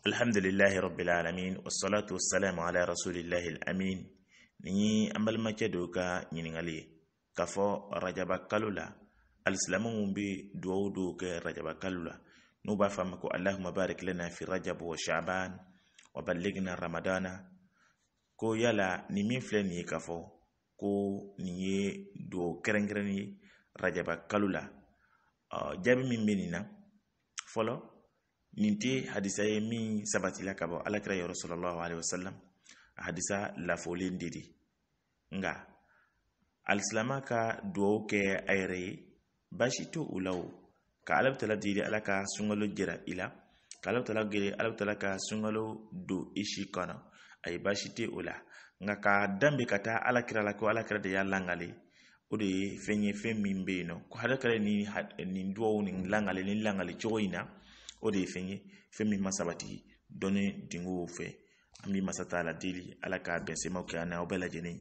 alhamdulillahi rabbil alamin wasalamu wassalamu ala rasulillahi alamin ni an balimakɛ dɔw ka ɲiningali ye k'a fɔ rajaba kalo la alisilamɛw bɛ duwawu dɔw kɛ rajaba kalo la n'u b'a fɔ a ko allahuma barik lana fi rajab wa shaban wa balligna ramadana ko yala ni min filɛ nin ye k'a fɔ ko nin ye duwawu kɛrɛnkɛrɛnnen ye rajaba kalo la ah, jaabi min bɛ nin na fɔlɔ nin tɛ hadisa ye min sabatila ka bɔ alakira yɔrɔ sɔlɔlɔ alayhi wa sallam a hadisa lafolen de de nka alisilama ka duwawu kɛ a yɛrɛ ye baasi to o la o ka ala bitala deli ala ka sunkalo jira i la ka ala bitala gere ala bitala ka sunkalo don i si kɔnɔ a ye baasi tɛ o la nka ka danbe ka taa alakira la ko alakira de y'a langale o de ye fɛn ye fɛn min bɛ yen nɔ ko hadamadenya nin duwawu nin langale nin langale cogo in na. o de ye fɛn ye fɛn min ma sabati dɔnni dingɛw fɛ an bɛ masa t'a la deli ala k'a bɛn semaw kɛ an n'aw bɛɛ lajɛlen